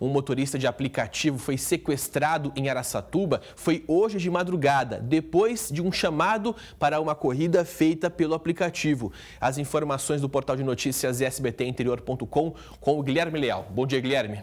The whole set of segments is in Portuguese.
Um motorista de aplicativo foi sequestrado em Araçatuba, foi hoje de madrugada, depois de um chamado para uma corrida feita pelo aplicativo. As informações do portal de notícias sbtinterior.com com o Guilherme Leal. Bom dia, Guilherme.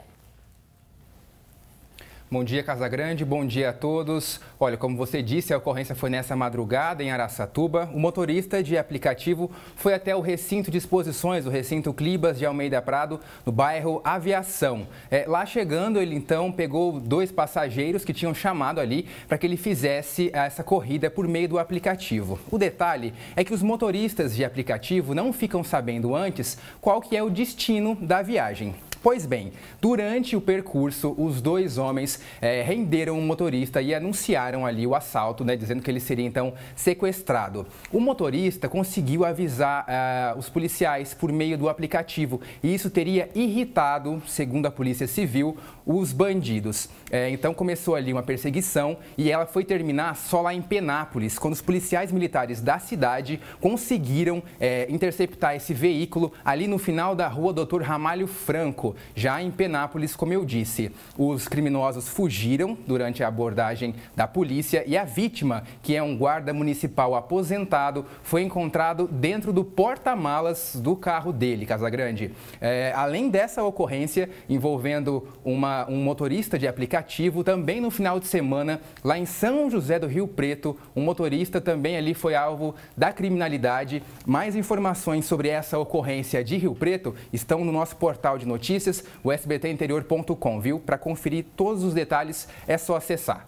Bom dia, Casa Grande. Bom dia a todos. Olha, como você disse, a ocorrência foi nessa madrugada em Araçatuba. O motorista de aplicativo foi até o recinto de exposições, o recinto Clibas de Almeida Prado, no bairro Aviação. É, lá chegando, ele então pegou dois passageiros que tinham chamado ali para que ele fizesse essa corrida por meio do aplicativo. O detalhe é que os motoristas de aplicativo não ficam sabendo antes qual que é o destino da viagem. Pois bem, durante o percurso, os dois homens é, renderam o um motorista e anunciaram ali o assalto, né, dizendo que ele seria então sequestrado. O motorista conseguiu avisar uh, os policiais por meio do aplicativo e isso teria irritado, segundo a Polícia Civil, os bandidos. É, então começou ali uma perseguição e ela foi terminar só lá em Penápolis, quando os policiais militares da cidade conseguiram é, interceptar esse veículo ali no final da rua Doutor Ramalho Franco. Já em Penápolis, como eu disse, os criminosos fugiram durante a abordagem da polícia e a vítima, que é um guarda municipal aposentado, foi encontrado dentro do porta-malas do carro dele, Casagrande. É, além dessa ocorrência envolvendo uma, um motorista de aplicativo, também no final de semana, lá em São José do Rio Preto, um motorista também ali foi alvo da criminalidade. Mais informações sobre essa ocorrência de Rio Preto estão no nosso portal de notícias notícias, o sbtinterior.com, viu? Para conferir todos os detalhes é só acessar.